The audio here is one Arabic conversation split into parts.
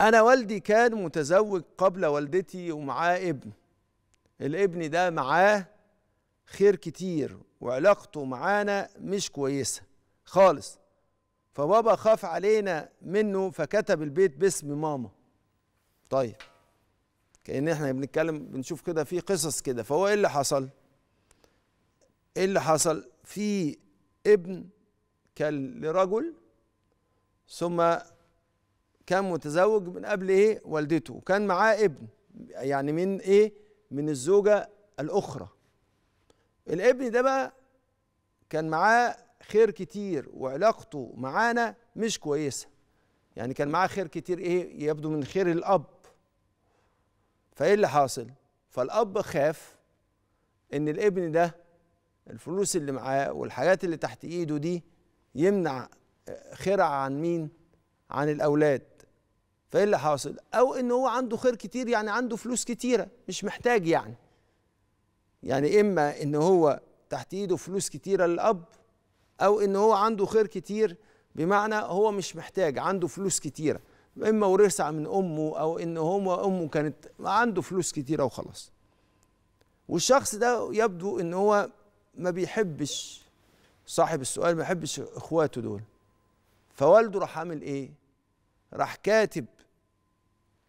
أنا والدي كان متزوج قبل والدتي ومعاه ابن الابن ده معاه خير كتير وعلاقته معانا مش كويسة خالص فبابا خاف علينا منه فكتب البيت باسم ماما طيب كأن احنا بنتكلم بنشوف كده في قصص كده فهو ايه اللي حصل ايه اللي حصل في ابن كان لرجل ثم كان متزوج من قبل ايه والدته وكان معاه ابن يعني من ايه من الزوجه الاخرى الابن ده بقى كان معاه خير كتير وعلاقته معانا مش كويسه يعني كان معاه خير كتير ايه يبدو من خير الاب فايه اللي حاصل فالاب خاف ان الابن ده الفلوس اللي معاه والحاجات اللي تحت ايده دي يمنع خيرها عن مين عن الاولاد فايه اللي حاصل او ان هو عنده خير كتير يعني عنده فلوس كتيره مش محتاج يعني يعني اما ان هو تحت ايده فلوس كتيره للاب او ان هو عنده خير كتير بمعنى هو مش محتاج عنده فلوس كتيره اما ورثها من امه او ان هو امه كانت عنده فلوس كتيره وخلاص والشخص ده يبدو ان هو ما بيحبش صاحب السؤال ما بيحبش اخواته دول فوالده راح عامل ايه راح كاتب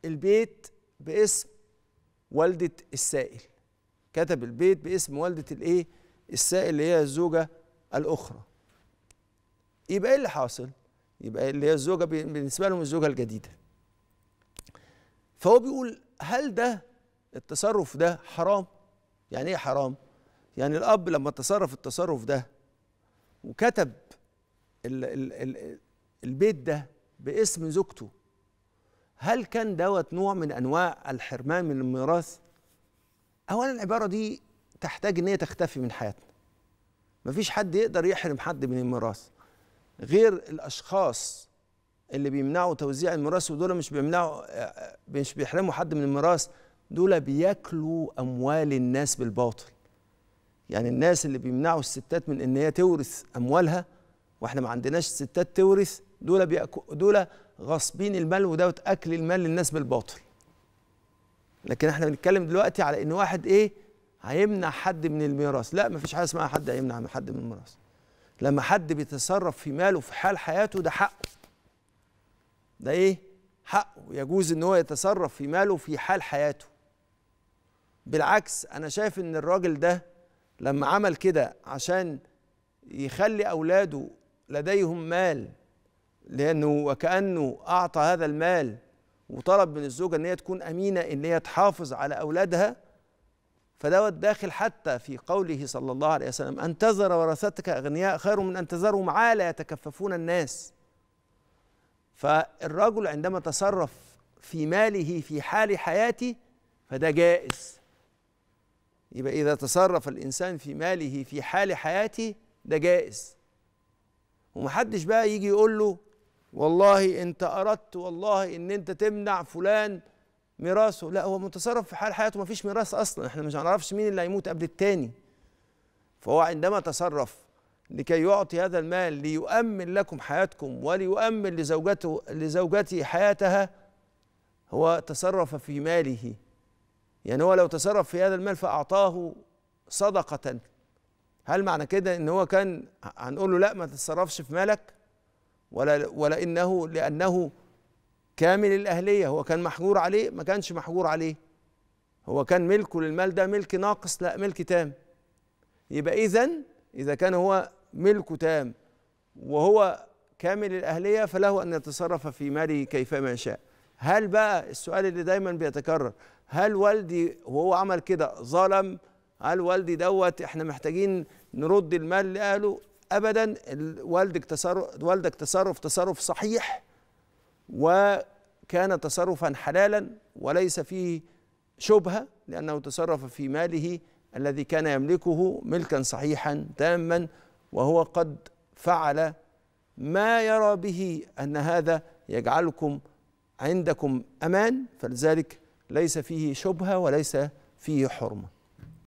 البيت باسم والدة السائل كتب البيت باسم والدة الايه السائل اللي هي الزوجة الأخرى يبقى ايه اللي حاصل يبقى اللي هي الزوجة بالنسبة لهم الزوجة الجديدة فهو بيقول هل ده التصرف ده حرام يعني ايه حرام يعني الأب لما تصرف التصرف ده وكتب الـ الـ الـ البيت ده باسم زوجته هل كان دوت نوع من انواع الحرمان من الميراث اولا العباره دي تحتاج ان هي تختفي من حياتنا مفيش حد يقدر يحرم حد من الميراث غير الاشخاص اللي بيمنعوا توزيع الميراث ودول مش بيمنعوا مش بيحرموا حد من الميراث دول بياكلوا اموال الناس بالباطل يعني الناس اللي بيمنعوا الستات من ان هي تورث اموالها واحنا ما عندناش ستات تورث دول بيأكو دول غاصبين المال ودوت اكل المال للناس بالباطل لكن احنا بنتكلم دلوقتي على ان واحد ايه هيمنع حد من الميراث لا ما فيش حاجه اسمها حد هيمنع حد من الميراث لما حد بيتصرف في ماله في حال حياته ده حقه ده ايه حقه يجوز ان هو يتصرف في ماله في حال حياته بالعكس انا شايف ان الراجل ده لما عمل كده عشان يخلي اولاده لديهم مال لأنه وكأنه أعطى هذا المال وطلب من الزوجة أن هي تكون أمينة أن هي تحافظ على أولادها فدوت داخل حتى في قوله صلى الله عليه وسلم أن تذر ورثتك أغنياء خير من أن تذرهم عالة يتكففون الناس فالرجل عندما تصرف في ماله في حال حياته فده جائز يبقى إذا تصرف الإنسان في ماله في حال حياته ده جائز ومحدش بقى يجي يقول له والله انت اردت والله ان انت تمنع فلان ميراثه لا هو متصرف في حال حياته ما فيش ميراث اصلا احنا مش هنعرفش مين اللي هيموت قبل التاني فهو عندما تصرف لكي يعطي هذا المال ليؤمن لكم حياتكم وليؤمن لزوجته لزوجته حياتها هو تصرف في ماله يعني هو لو تصرف في هذا المال فأعطاه صدقة هل معنى كده ان هو كان هنقول له لا ما تتصرفش في مالك ولا ولا انه لانه كامل الاهليه هو كان محجور عليه ما كانش محجور عليه هو كان ملكه للمال ده ملك ناقص لا ملك تام يبقى اذا اذا كان هو ملكه تام وهو كامل الاهليه فله ان يتصرف في ماله كيفما يشاء هل بقى السؤال اللي دايما بيتكرر هل والدي وهو عمل كده ظلم قال والدي دوت احنا محتاجين نرد المال لاهله ابدا والدك تصرف والدك تصرف تصرف صحيح وكان تصرفا حلالا وليس فيه شبهه لانه تصرف في ماله الذي كان يملكه ملكا صحيحا تاما وهو قد فعل ما يرى به ان هذا يجعلكم عندكم امان فلذلك ليس فيه شبهه وليس فيه حرمه